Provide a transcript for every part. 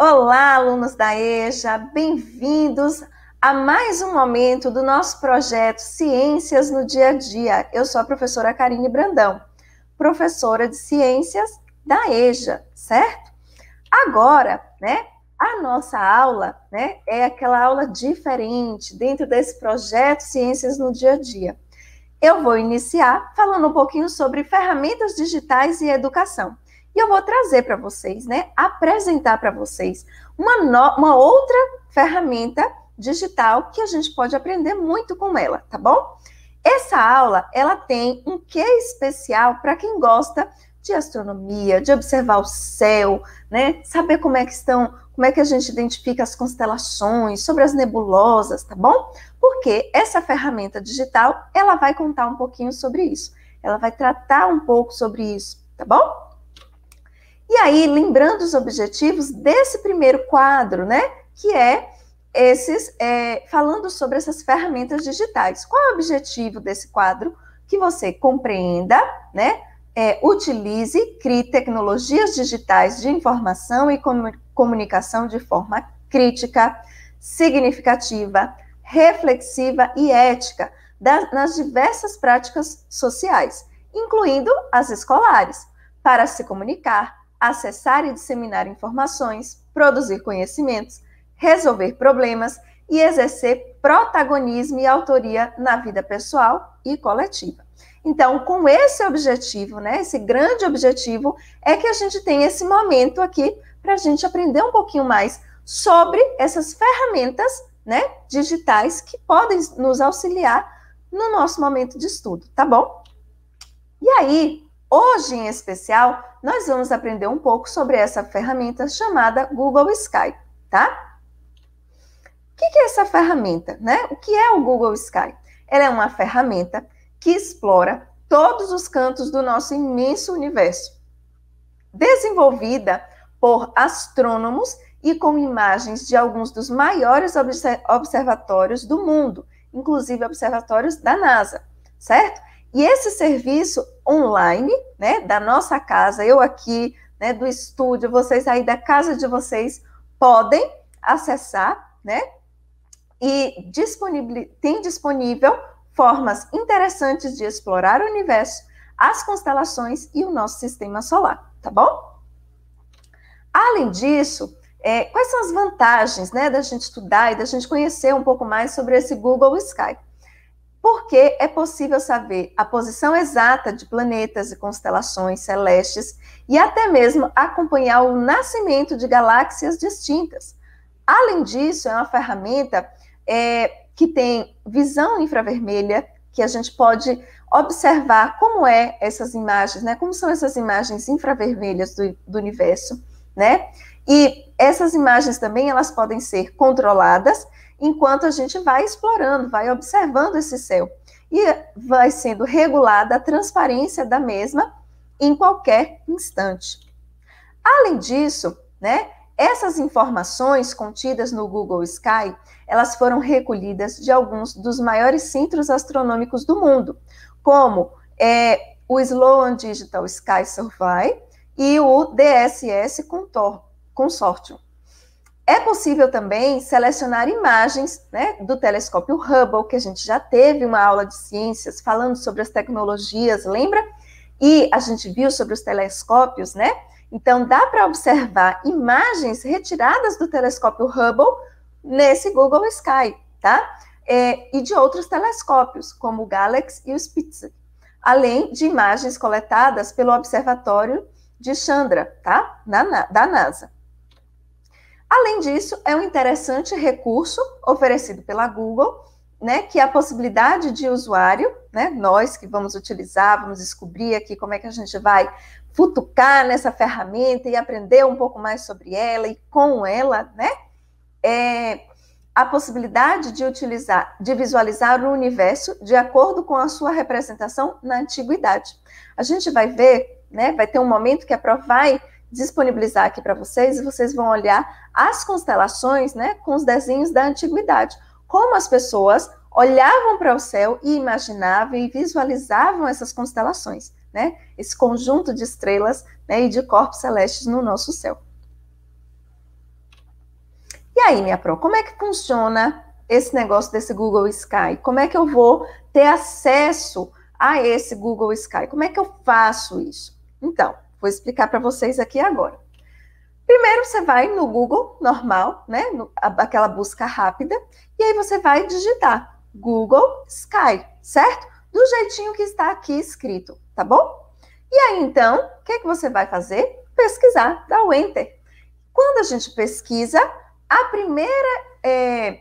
Olá, alunos da EJA, bem-vindos a mais um momento do nosso projeto Ciências no Dia a Dia. Eu sou a professora Karine Brandão, professora de Ciências da EJA, certo? Agora, né, a nossa aula, né, é aquela aula diferente dentro desse projeto Ciências no Dia a Dia. Eu vou iniciar falando um pouquinho sobre ferramentas digitais e educação. E eu vou trazer para vocês, né, apresentar para vocês uma, no, uma outra ferramenta digital que a gente pode aprender muito com ela, tá bom? Essa aula, ela tem um que especial para quem gosta de astronomia, de observar o céu, né? Saber como é que estão, como é que a gente identifica as constelações, sobre as nebulosas, tá bom? Porque essa ferramenta digital, ela vai contar um pouquinho sobre isso. Ela vai tratar um pouco sobre isso, tá bom? E aí, lembrando os objetivos desse primeiro quadro, né? Que é esses, é, falando sobre essas ferramentas digitais. Qual é o objetivo desse quadro? Que você compreenda, né? É, utilize, crie tecnologias digitais de informação e comunicação de forma crítica, significativa, reflexiva e ética das, nas diversas práticas sociais, incluindo as escolares, para se comunicar, acessar e disseminar informações, produzir conhecimentos, resolver problemas e exercer protagonismo e autoria na vida pessoal e coletiva. Então, com esse objetivo, né, esse grande objetivo, é que a gente tem esse momento aqui para a gente aprender um pouquinho mais sobre essas ferramentas né, digitais que podem nos auxiliar no nosso momento de estudo, tá bom? E aí, Hoje, em especial, nós vamos aprender um pouco sobre essa ferramenta chamada Google Sky, tá? O que é essa ferramenta, né? O que é o Google Sky? Ela é uma ferramenta que explora todos os cantos do nosso imenso universo. Desenvolvida por astrônomos e com imagens de alguns dos maiores observatórios do mundo, inclusive observatórios da NASA, certo? E esse serviço online, né, da nossa casa, eu aqui, né, do estúdio, vocês aí da casa de vocês podem acessar, né? E disponibil... tem disponível formas interessantes de explorar o universo, as constelações e o nosso sistema solar, tá bom? Além disso, é, quais são as vantagens né, da gente estudar e da gente conhecer um pouco mais sobre esse Google Skype? porque é possível saber a posição exata de planetas e constelações celestes e até mesmo acompanhar o nascimento de galáxias distintas. Além disso, é uma ferramenta é, que tem visão infravermelha, que a gente pode observar como é essas imagens, né? Como são essas imagens infravermelhas do, do universo, né? E essas imagens também elas podem ser controladas enquanto a gente vai explorando, vai observando esse céu e vai sendo regulada a transparência da mesma em qualquer instante. Além disso, né, essas informações contidas no Google Sky, elas foram recolhidas de alguns dos maiores centros astronômicos do mundo, como é, o Sloan Digital Sky Survey e o DSS Consortium. É possível também selecionar imagens né, do telescópio Hubble, que a gente já teve uma aula de ciências falando sobre as tecnologias, lembra? E a gente viu sobre os telescópios, né? Então dá para observar imagens retiradas do telescópio Hubble nesse Google Sky, tá? É, e de outros telescópios, como o Galaxy e o Spitzer, além de imagens coletadas pelo Observatório de Chandra, tá? Na, da NASA. Além disso, é um interessante recurso oferecido pela Google, né, que é a possibilidade de usuário, né, nós que vamos utilizar, vamos descobrir aqui como é que a gente vai futucar nessa ferramenta e aprender um pouco mais sobre ela e com ela, né, é a possibilidade de utilizar, de visualizar o universo de acordo com a sua representação na antiguidade. A gente vai ver, né, vai ter um momento que a Pro vai disponibilizar aqui para vocês e vocês vão olhar as constelações, né, com os desenhos da antiguidade, como as pessoas olhavam para o céu e imaginavam e visualizavam essas constelações, né, esse conjunto de estrelas né, e de corpos celestes no nosso céu. E aí, minha pro, como é que funciona esse negócio desse Google Sky? Como é que eu vou ter acesso a esse Google Sky? Como é que eu faço isso? Então, Vou explicar para vocês aqui agora. Primeiro você vai no Google normal, né? No, aquela busca rápida, e aí você vai digitar Google Sky, certo? Do jeitinho que está aqui escrito, tá bom? E aí então, o que, é que você vai fazer? Pesquisar, dá o Enter. Quando a gente pesquisa, a primeira, é,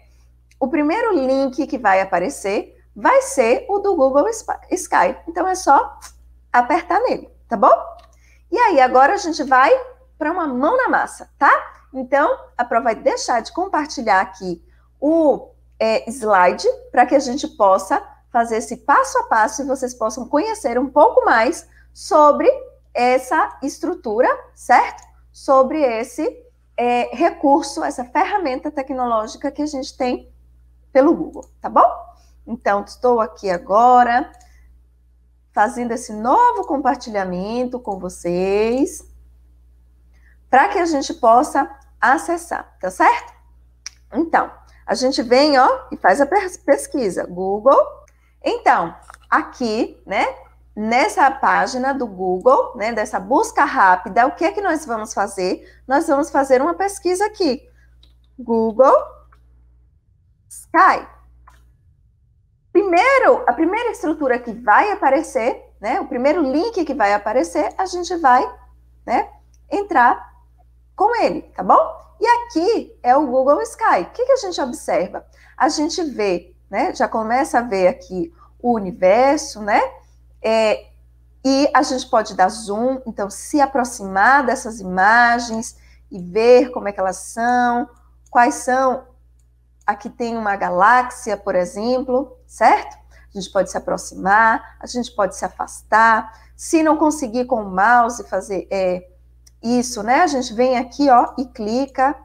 o primeiro link que vai aparecer vai ser o do Google Sky. Então é só apertar nele, tá bom? E aí, agora a gente vai para uma mão na massa, tá? Então, a Pro vai deixar de compartilhar aqui o é, slide para que a gente possa fazer esse passo a passo e vocês possam conhecer um pouco mais sobre essa estrutura, certo? Sobre esse é, recurso, essa ferramenta tecnológica que a gente tem pelo Google, tá bom? Então, estou aqui agora fazendo esse novo compartilhamento com vocês, para que a gente possa acessar, tá certo? Então, a gente vem, ó, e faz a pesquisa, Google. Então, aqui, né, nessa página do Google, né, dessa busca rápida, o que é que nós vamos fazer? Nós vamos fazer uma pesquisa aqui. Google Sky. Primeiro, a primeira estrutura que vai aparecer, né, o primeiro link que vai aparecer, a gente vai, né, entrar com ele, tá bom? E aqui é o Google Sky. O que, que a gente observa? A gente vê, né, já começa a ver aqui o universo, né, é, e a gente pode dar zoom, então se aproximar dessas imagens e ver como é que elas são, quais são. Aqui tem uma galáxia, por exemplo, certo? A gente pode se aproximar, a gente pode se afastar. Se não conseguir com o mouse fazer é, isso, né? A gente vem aqui, ó, e clica,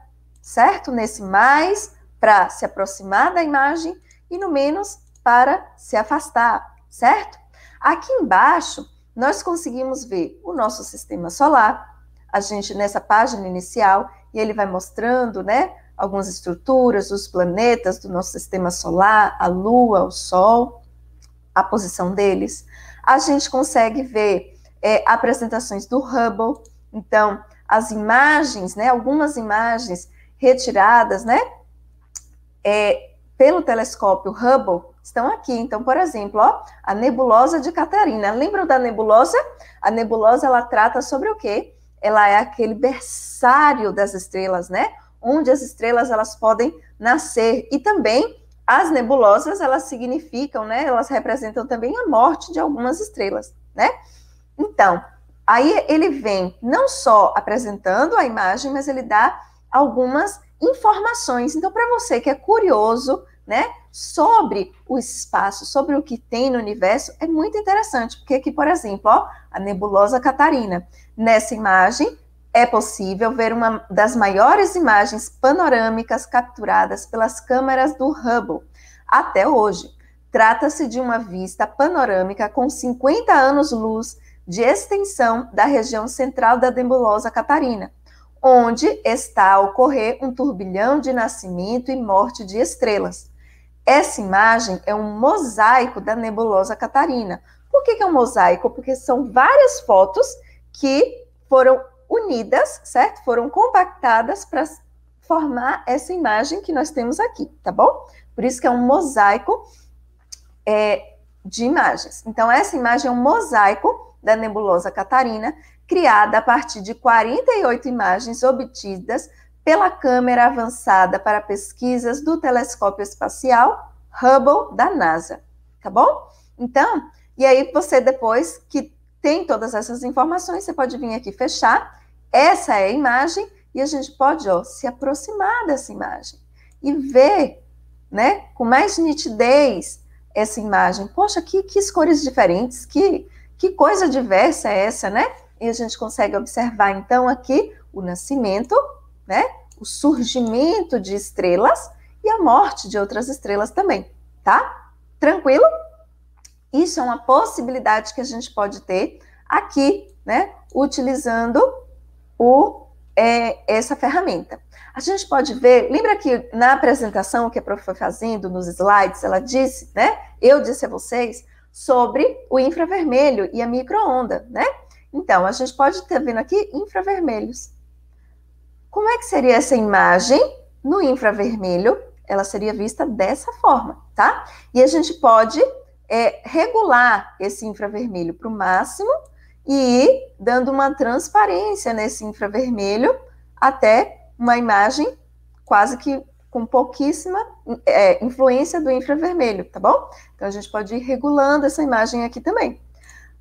certo? Nesse mais, para se aproximar da imagem, e no menos, para se afastar, certo? Aqui embaixo, nós conseguimos ver o nosso sistema solar, a gente nessa página inicial, e ele vai mostrando, né? algumas estruturas, os planetas do nosso sistema solar, a Lua, o Sol, a posição deles. A gente consegue ver é, apresentações do Hubble, então as imagens, né, algumas imagens retiradas, né, é, pelo telescópio Hubble estão aqui. Então, por exemplo, ó, a nebulosa de Catarina. Lembram da nebulosa? A nebulosa ela trata sobre o quê? Ela é aquele berçário das estrelas, né? onde as estrelas elas podem nascer e também as nebulosas elas significam, né? Elas representam também a morte de algumas estrelas, né? Então, aí ele vem não só apresentando a imagem, mas ele dá algumas informações. Então, para você que é curioso, né, sobre o espaço, sobre o que tem no universo, é muito interessante, porque aqui, por exemplo, ó, a nebulosa Catarina. Nessa imagem, é possível ver uma das maiores imagens panorâmicas capturadas pelas câmeras do Hubble até hoje. Trata-se de uma vista panorâmica com 50 anos-luz de extensão da região central da nebulosa Catarina, onde está a ocorrer um turbilhão de nascimento e morte de estrelas. Essa imagem é um mosaico da nebulosa Catarina. Por que, que é um mosaico? Porque são várias fotos que foram unidas, certo? Foram compactadas para formar essa imagem que nós temos aqui, tá bom? Por isso que é um mosaico é, de imagens. Então, essa imagem é um mosaico da nebulosa Catarina, criada a partir de 48 imagens obtidas pela câmera avançada para pesquisas do telescópio espacial Hubble da NASA, tá bom? Então, e aí você depois que tem todas essas informações, você pode vir aqui fechar essa é a imagem e a gente pode ó, se aproximar dessa imagem e ver né, com mais nitidez essa imagem. Poxa, que, que cores diferentes, que, que coisa diversa é essa, né? E a gente consegue observar então aqui o nascimento, né? O surgimento de estrelas e a morte de outras estrelas também, tá? Tranquilo? Isso é uma possibilidade que a gente pode ter aqui, né? Utilizando o, é, essa ferramenta. A gente pode ver, lembra que na apresentação que a prof foi fazendo, nos slides, ela disse, né? Eu disse a vocês sobre o infravermelho e a microonda, né? Então, a gente pode estar tá vendo aqui infravermelhos. Como é que seria essa imagem no infravermelho? Ela seria vista dessa forma, tá? E a gente pode é, regular esse infravermelho para o máximo e dando uma transparência nesse infravermelho até uma imagem quase que com pouquíssima é, influência do infravermelho, tá bom? Então a gente pode ir regulando essa imagem aqui também.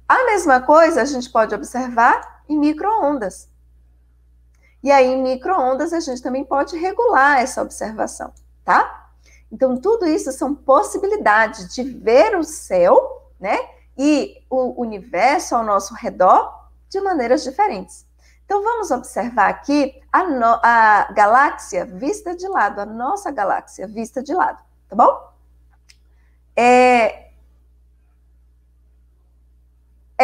A mesma coisa a gente pode observar em microondas. E aí em microondas a gente também pode regular essa observação, tá? Então tudo isso são possibilidades de ver o céu, né? e o universo ao nosso redor de maneiras diferentes. Então vamos observar aqui a, no, a galáxia vista de lado, a nossa galáxia vista de lado, tá bom? É,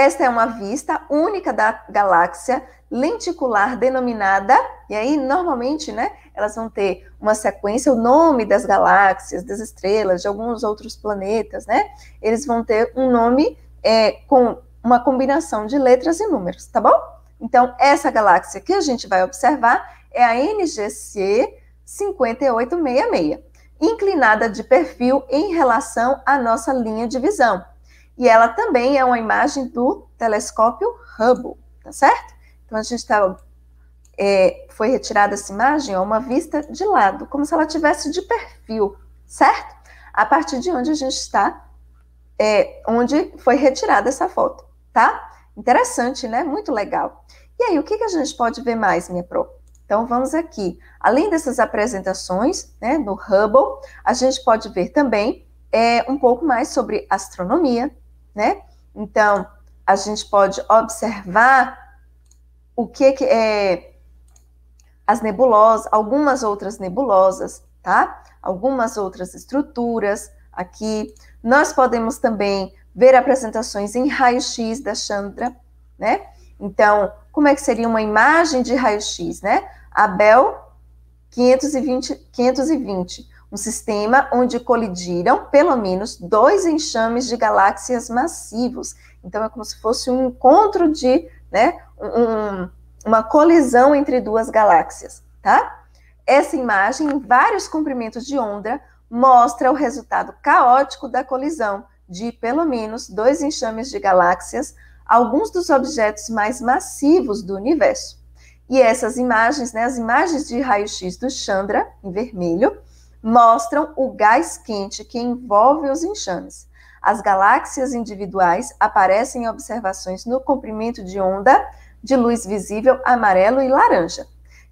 esta é uma vista única da galáxia lenticular denominada, e aí normalmente, né, elas vão ter uma sequência, o nome das galáxias, das estrelas, de alguns outros planetas, né? Eles vão ter um nome é, com uma combinação de letras e números, tá bom? Então, essa galáxia que a gente vai observar é a NGC 5866, inclinada de perfil em relação à nossa linha de visão. E ela também é uma imagem do telescópio Hubble, tá certo? Então a gente está. É, foi retirada essa imagem, ó, uma vista de lado, como se ela tivesse de perfil, certo? A partir de onde a gente está, é, onde foi retirada essa foto, tá? Interessante, né? Muito legal. E aí, o que, que a gente pode ver mais, minha pro? Então, vamos aqui. Além dessas apresentações, né, no Hubble, a gente pode ver também é, um pouco mais sobre astronomia, né? Então, a gente pode observar o que, que é as nebulosas, algumas outras nebulosas, tá? Algumas outras estruturas aqui. Nós podemos também ver apresentações em raio-x da Chandra, né? Então, como é que seria uma imagem de raio-x, né? Abel 520, 520 um sistema onde colidiram pelo menos dois enxames de galáxias massivos. Então, é como se fosse um encontro de, né, um, uma colisão entre duas galáxias, tá? Essa imagem, em vários comprimentos de onda, mostra o resultado caótico da colisão de pelo menos dois enxames de galáxias, alguns dos objetos mais massivos do universo. E essas imagens, né, as imagens de raio-x do Chandra, em vermelho, mostram o gás quente que envolve os enxames. As galáxias individuais aparecem em observações no comprimento de onda de luz visível amarelo e laranja,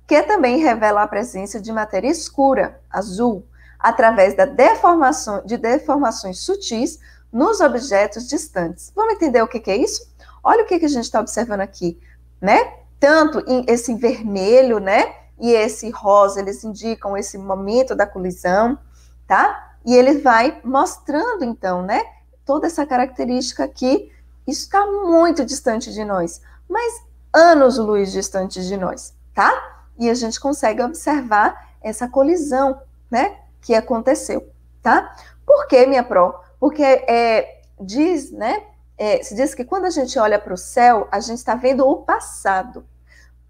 que também revela a presença de matéria escura, azul, através da deformação, de deformações sutis nos objetos distantes. Vamos entender o que, que é isso? Olha o que, que a gente está observando aqui, né? Tanto esse vermelho, né? e esse rosa, eles indicam esse momento da colisão, tá? E ele vai mostrando, então, né, toda essa característica que está muito distante de nós, mas anos-luz distante de nós, tá? E a gente consegue observar essa colisão, né, que aconteceu, tá? Por que, minha pró? Porque é, diz, né, é, se diz que quando a gente olha para o céu, a gente está vendo o passado,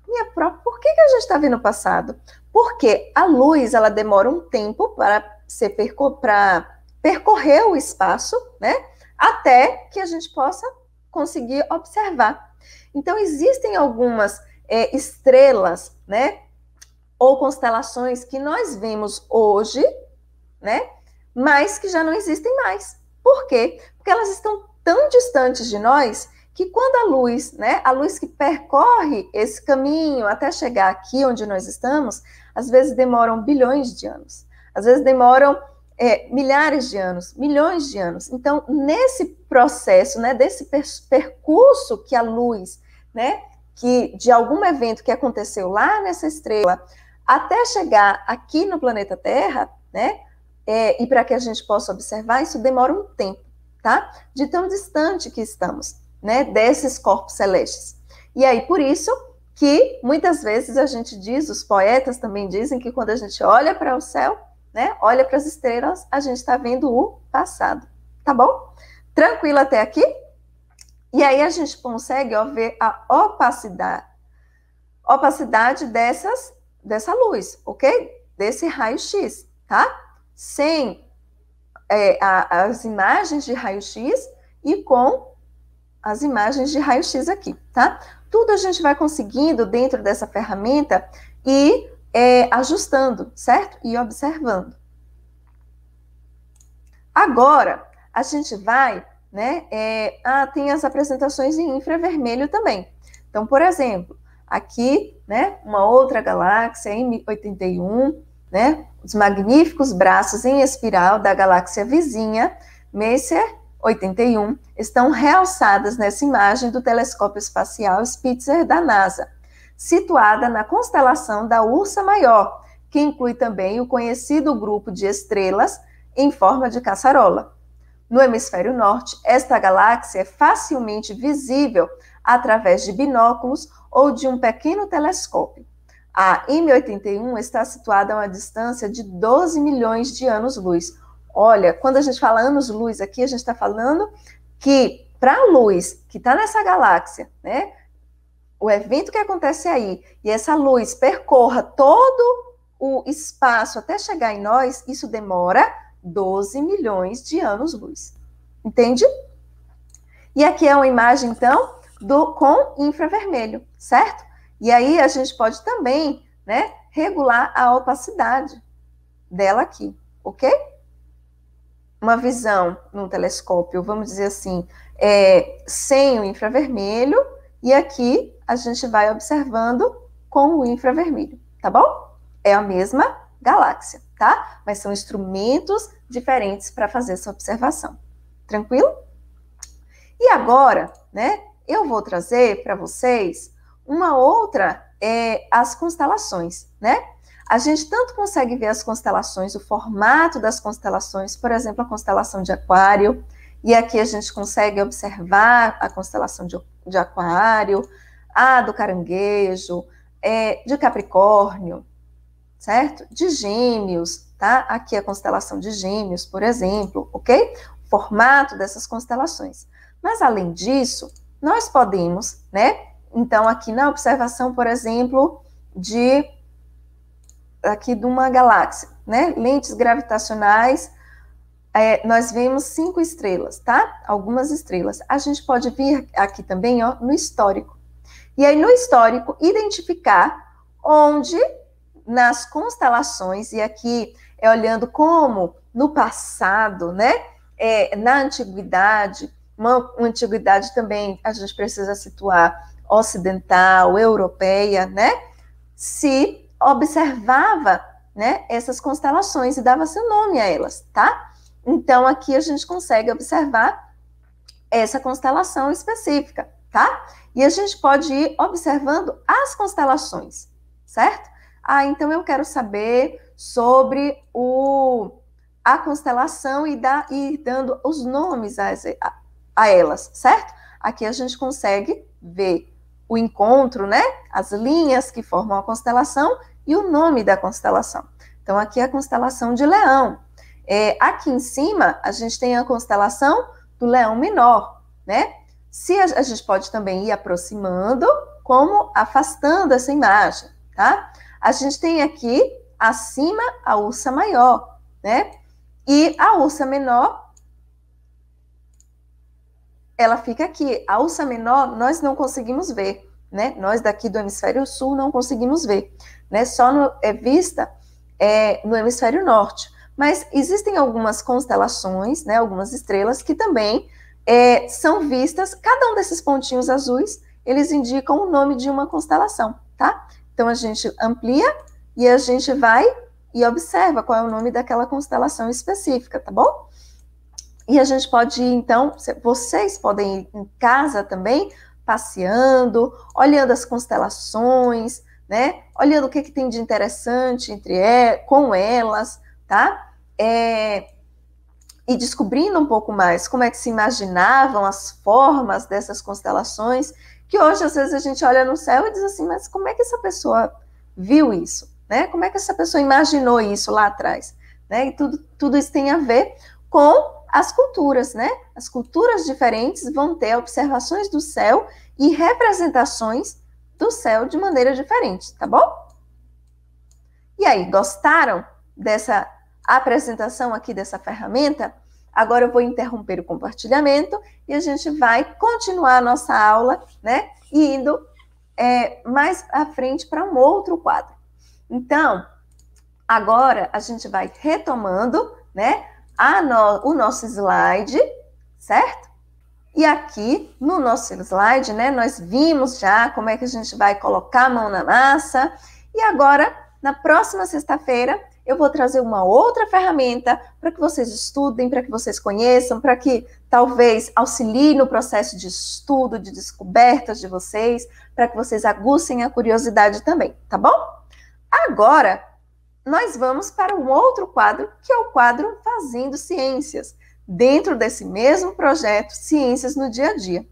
minha própria, por que, que eu já estava o passado? Porque a luz, ela demora um tempo para ser perco, para percorrer o espaço, né? Até que a gente possa conseguir observar. Então existem algumas é, estrelas, né? Ou constelações que nós vemos hoje, né? Mas que já não existem mais. Por quê? Porque elas estão tão distantes de nós que quando a luz, né, a luz que percorre esse caminho até chegar aqui onde nós estamos, às vezes demoram bilhões de anos, às vezes demoram é, milhares de anos, milhões de anos. Então, nesse processo, né, desse per percurso que a luz, né, que de algum evento que aconteceu lá nessa estrela, até chegar aqui no planeta Terra, né, é, e para que a gente possa observar, isso demora um tempo, tá? De tão distante que estamos né, desses corpos celestes. E aí, por isso que muitas vezes a gente diz, os poetas também dizem que quando a gente olha para o céu, né, olha para as estrelas, a gente está vendo o passado. Tá bom? Tranquilo até aqui? E aí a gente consegue ó, ver a opacidade, opacidade dessas, dessa luz, ok? Desse raio-x, tá? Sem é, a, as imagens de raio-x e com as imagens de raio-x aqui, tá? Tudo a gente vai conseguindo dentro dessa ferramenta e é, ajustando, certo? E observando. Agora, a gente vai, né? É, ah, tem as apresentações em infravermelho também. Então, por exemplo, aqui, né? Uma outra galáxia, M81, né? Os magníficos braços em espiral da galáxia vizinha, Messier 81 estão realçadas nessa imagem do telescópio espacial Spitzer da NASA, situada na constelação da Ursa Maior, que inclui também o conhecido grupo de estrelas em forma de caçarola. No hemisfério norte, esta galáxia é facilmente visível através de binóculos ou de um pequeno telescópio. A M81 está situada a uma distância de 12 milhões de anos-luz, Olha, quando a gente fala anos-luz aqui, a gente está falando que para a luz que está nessa galáxia, né? O evento que acontece aí e essa luz percorra todo o espaço até chegar em nós, isso demora 12 milhões de anos-luz. Entende? E aqui é uma imagem, então, do com infravermelho, certo? E aí a gente pode também, né, regular a opacidade dela aqui, ok? uma visão num telescópio, vamos dizer assim, é, sem o infravermelho, e aqui a gente vai observando com o infravermelho, tá bom? É a mesma galáxia, tá? Mas são instrumentos diferentes para fazer essa observação. Tranquilo? E agora, né, eu vou trazer para vocês uma outra, é, as constelações, né? a gente tanto consegue ver as constelações, o formato das constelações, por exemplo, a constelação de Aquário, e aqui a gente consegue observar a constelação de, de Aquário, a do Caranguejo, é, de Capricórnio, certo? De Gêmeos, tá? Aqui a constelação de Gêmeos, por exemplo, ok? O formato dessas constelações. Mas além disso, nós podemos, né? Então, aqui na observação, por exemplo, de aqui de uma galáxia, né? Lentes gravitacionais, é, nós vemos cinco estrelas, tá? Algumas estrelas. A gente pode vir aqui também, ó, no histórico. E aí, no histórico, identificar onde nas constelações, e aqui é olhando como no passado, né? É, na antiguidade, uma, uma antiguidade também a gente precisa situar ocidental, europeia, né? Se observava né, essas constelações e dava seu nome a elas, tá? Então, aqui a gente consegue observar essa constelação específica, tá? E a gente pode ir observando as constelações, certo? Ah, então eu quero saber sobre o, a constelação e, dar, e ir dando os nomes a, a, a elas, certo? Aqui a gente consegue ver o encontro, né? As linhas que formam a constelação e o nome da constelação. Então, aqui é a constelação de Leão. É, aqui em cima, a gente tem a constelação do Leão Menor, né? Se a, a gente pode também ir aproximando, como afastando essa imagem, tá? A gente tem aqui, acima, a ursa maior, né? E a ursa menor ela fica aqui. A ursa menor nós não conseguimos ver, né? Nós daqui do hemisfério sul não conseguimos ver, né? Só no, é vista é, no hemisfério norte. Mas existem algumas constelações, né? Algumas estrelas que também é, são vistas. Cada um desses pontinhos azuis eles indicam o nome de uma constelação, tá? Então a gente amplia e a gente vai e observa qual é o nome daquela constelação específica, tá bom? E a gente pode, então, vocês podem ir em casa também, passeando, olhando as constelações, né? Olhando o que, que tem de interessante entre é, com elas, tá? É, e descobrindo um pouco mais como é que se imaginavam as formas dessas constelações, que hoje às vezes a gente olha no céu e diz assim, mas como é que essa pessoa viu isso, né? Como é que essa pessoa imaginou isso lá atrás, né? E tudo, tudo isso tem a ver com as culturas, né? As culturas diferentes vão ter observações do céu e representações do céu de maneira diferente, tá bom? E aí, gostaram dessa apresentação aqui dessa ferramenta? Agora eu vou interromper o compartilhamento e a gente vai continuar a nossa aula, né? E indo é, mais à frente para um outro quadro. Então, agora a gente vai retomando, né? no, o nosso slide, certo? E aqui no nosso slide, né, nós vimos já como é que a gente vai colocar a mão na massa. E agora, na próxima sexta-feira, eu vou trazer uma outra ferramenta para que vocês estudem, para que vocês conheçam, para que talvez auxilie no processo de estudo, de descobertas de vocês, para que vocês aguçem a curiosidade também, tá bom? Agora, nós vamos para um outro quadro, que é o quadro Fazendo Ciências, dentro desse mesmo projeto Ciências no Dia a Dia.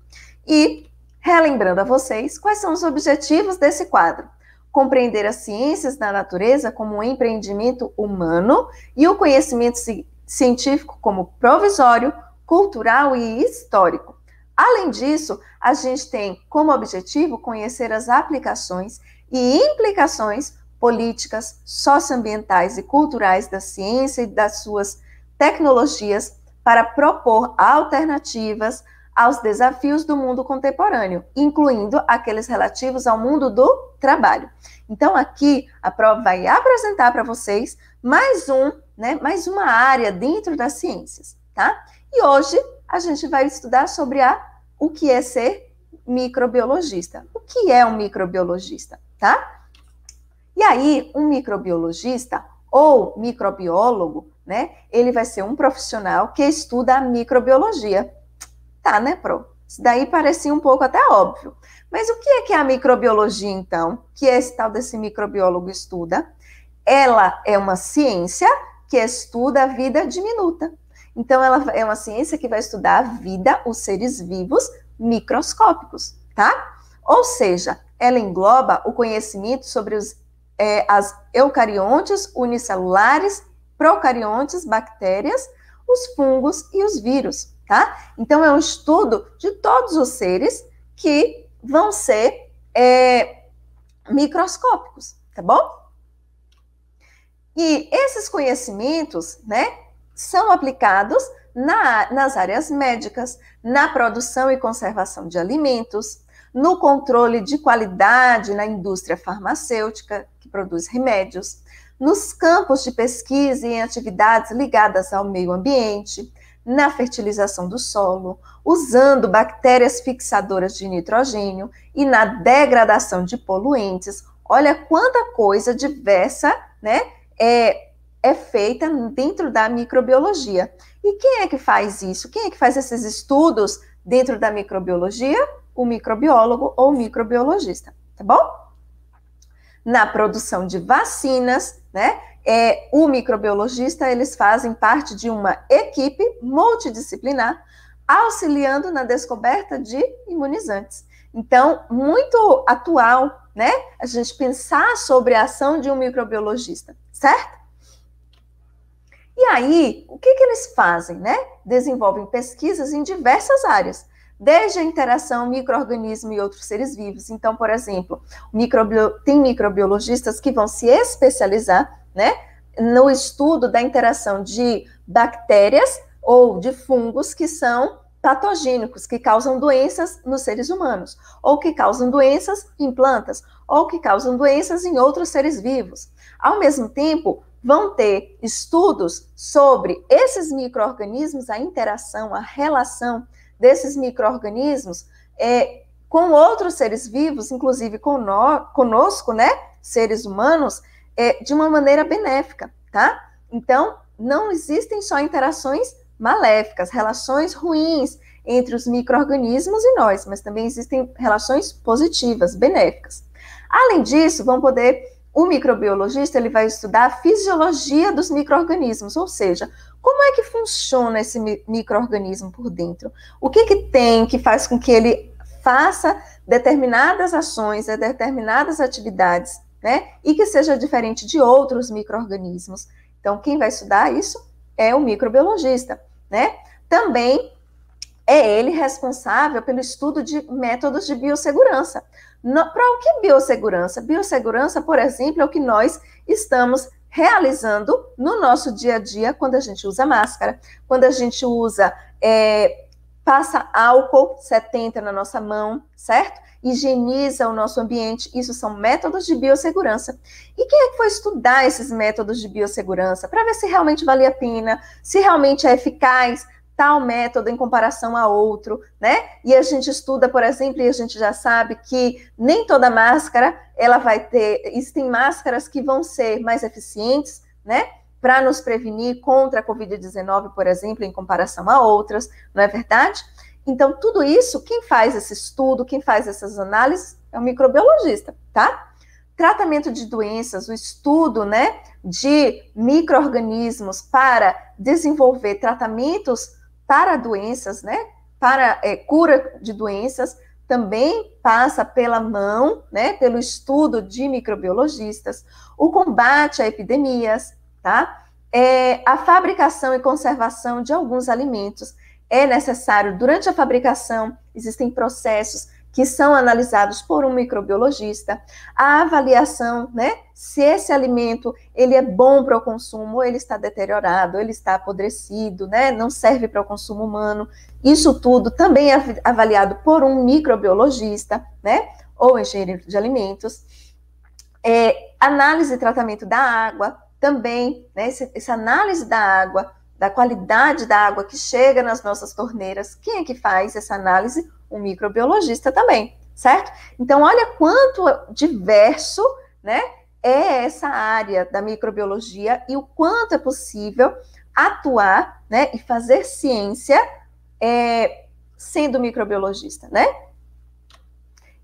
E, relembrando a vocês, quais são os objetivos desse quadro? Compreender as ciências da natureza como um empreendimento humano e o conhecimento científico como provisório, cultural e histórico. Além disso, a gente tem como objetivo conhecer as aplicações e implicações políticas, socioambientais e culturais da ciência e das suas tecnologias para propor alternativas aos desafios do mundo contemporâneo, incluindo aqueles relativos ao mundo do trabalho. Então, aqui a prova vai apresentar para vocês mais um, né, mais uma área dentro das ciências, tá? E hoje a gente vai estudar sobre a o que é ser microbiologista. O que é um microbiologista, tá? E aí, um microbiologista ou microbiólogo, né? Ele vai ser um profissional que estuda a microbiologia. Tá, né, Pro? Isso daí parecia um pouco até óbvio. Mas o que é que é a microbiologia, então? Que esse tal desse microbiólogo estuda? Ela é uma ciência que estuda a vida diminuta. Então, ela é uma ciência que vai estudar a vida, os seres vivos microscópicos, tá? Ou seja, ela engloba o conhecimento sobre os é, as eucariontes unicelulares, procariontes, bactérias, os fungos e os vírus, tá? Então, é um estudo de todos os seres que vão ser é, microscópicos, tá bom? E esses conhecimentos, né, são aplicados na, nas áreas médicas, na produção e conservação de alimentos, no controle de qualidade na indústria farmacêutica, que produz remédios, nos campos de pesquisa e em atividades ligadas ao meio ambiente, na fertilização do solo, usando bactérias fixadoras de nitrogênio e na degradação de poluentes. Olha quanta coisa diversa, né? É, é feita dentro da microbiologia. E quem é que faz isso? Quem é que faz esses estudos dentro da microbiologia? o microbiólogo ou microbiologista, tá bom? Na produção de vacinas, né? É, o microbiologista, eles fazem parte de uma equipe multidisciplinar, auxiliando na descoberta de imunizantes. Então, muito atual, né? A gente pensar sobre a ação de um microbiologista, certo? E aí, o que, que eles fazem, né? Desenvolvem pesquisas em diversas áreas, desde a interação microorganismo e outros seres vivos. Então, por exemplo, tem microbiologistas que vão se especializar, né, no estudo da interação de bactérias ou de fungos que são patogênicos, que causam doenças nos seres humanos, ou que causam doenças em plantas, ou que causam doenças em outros seres vivos. Ao mesmo tempo, vão ter estudos sobre esses microorganismos, a interação, a relação desses micro-organismos é, com outros seres vivos, inclusive conosco, né, seres humanos, é, de uma maneira benéfica, tá? Então, não existem só interações maléficas, relações ruins entre os micro-organismos e nós, mas também existem relações positivas, benéficas. Além disso, vão poder o microbiologista ele vai estudar a fisiologia dos microorganismos, ou seja, como é que funciona esse microorganismo por dentro? O que que tem que faz com que ele faça determinadas ações, né, determinadas atividades, né? E que seja diferente de outros microorganismos. Então, quem vai estudar isso é o microbiologista, né? Também é ele responsável pelo estudo de métodos de biossegurança. Para o que é biossegurança? Biossegurança, por exemplo, é o que nós estamos realizando no nosso dia a dia quando a gente usa máscara, quando a gente usa, é, passa álcool 70 na nossa mão, certo? Higieniza o nosso ambiente, isso são métodos de biossegurança. E quem é que foi estudar esses métodos de biossegurança para ver se realmente vale a pena, se realmente é eficaz, tal método em comparação a outro, né? E a gente estuda, por exemplo, e a gente já sabe que nem toda máscara ela vai ter, existem máscaras que vão ser mais eficientes, né? Para nos prevenir contra a Covid-19, por exemplo, em comparação a outras, não é verdade? Então, tudo isso, quem faz esse estudo, quem faz essas análises é o microbiologista, tá? Tratamento de doenças, o estudo, né, de micro-organismos para desenvolver tratamentos para doenças, né? Para é, cura de doenças, também passa pela mão, né? Pelo estudo de microbiologistas, o combate a epidemias, tá? É, a fabricação e conservação de alguns alimentos é necessário durante a fabricação, existem processos que são analisados por um microbiologista, a avaliação, né, se esse alimento ele é bom para o consumo, ou ele está deteriorado, ou ele está apodrecido, né, não serve para o consumo humano. Isso tudo também é avaliado por um microbiologista, né, ou engenheiro de alimentos. É, análise e tratamento da água também, né, essa análise da água da qualidade da água que chega nas nossas torneiras. Quem é que faz essa análise? Um microbiologista também, certo? Então, olha quanto diverso, né? É essa área da microbiologia e o quanto é possível atuar, né, e fazer ciência é, sendo microbiologista, né?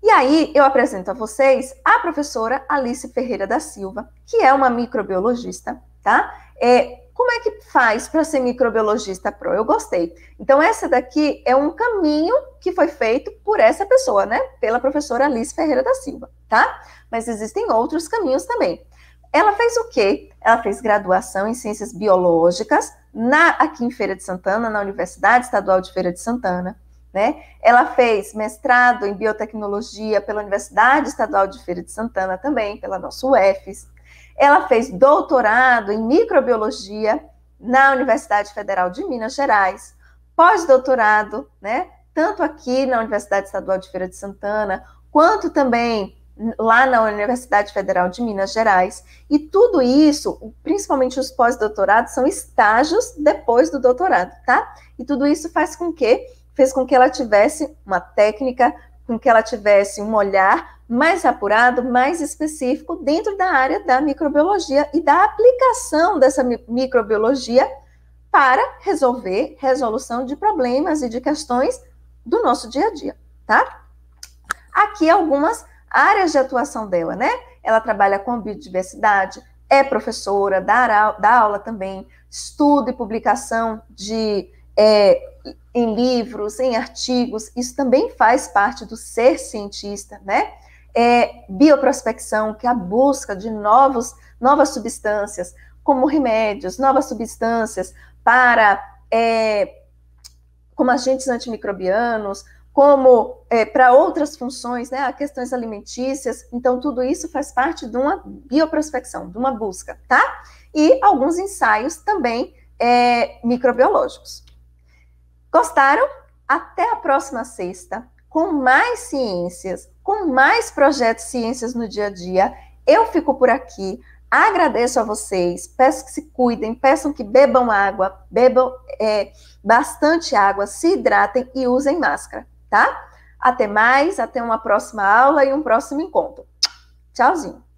E aí eu apresento a vocês a professora Alice Ferreira da Silva, que é uma microbiologista, tá? É, como é que faz para ser microbiologista pro? Eu gostei. Então, essa daqui é um caminho que foi feito por essa pessoa, né? Pela professora Alice Ferreira da Silva, tá? Mas existem outros caminhos também. Ela fez o quê? Ela fez graduação em ciências biológicas na aqui em Feira de Santana, na Universidade Estadual de Feira de Santana. Né? Ela fez mestrado em biotecnologia pela Universidade Estadual de Feira de Santana também, pela nossa UFES, ela fez doutorado em microbiologia na Universidade Federal de Minas Gerais, pós-doutorado, né, tanto aqui na Universidade Estadual de Feira de Santana, quanto também lá na Universidade Federal de Minas Gerais. E tudo isso, principalmente os pós-doutorados, são estágios depois do doutorado, tá? E tudo isso faz com que fez com que ela tivesse uma técnica, com que ela tivesse um olhar mais apurado, mais específico dentro da área da microbiologia e da aplicação dessa microbiologia para resolver resolução de problemas e de questões do nosso dia a dia, tá? Aqui algumas áreas de atuação dela, né? Ela trabalha com biodiversidade, é professora, dá, dá aula também, estudo e publicação de é, em livros, em artigos, isso também faz parte do ser cientista, né? é, bioprospecção, que é a busca de novos, novas substâncias, como remédios, novas substâncias para é, como agentes antimicrobianos, como é, para outras funções, né, questões alimentícias. Então, tudo isso faz parte de uma bioprospecção, de uma busca, tá? E alguns ensaios também é, microbiológicos. Gostaram? Até a próxima sexta com mais ciências, com mais projetos ciências no dia a dia. Eu fico por aqui. Agradeço a vocês, peço que se cuidem, peçam que bebam água, bebam é, bastante água, se hidratem e usem máscara, tá? Até mais, até uma próxima aula e um próximo encontro. Tchauzinho!